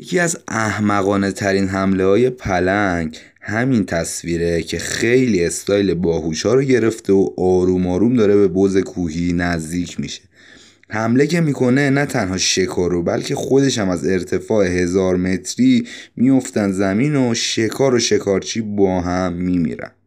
یکی از احمقانه ترین حمله های پلنگ همین تصویره که خیلی استایل باهوش ها رو گرفته و آروم آروم داره به بوز کوهی نزدیک میشه حمله که میکنه نه تنها شکار رو بلکه خودش هم از ارتفاع هزار متری میفتن زمین و شکار و شکارچی با هم میمیرن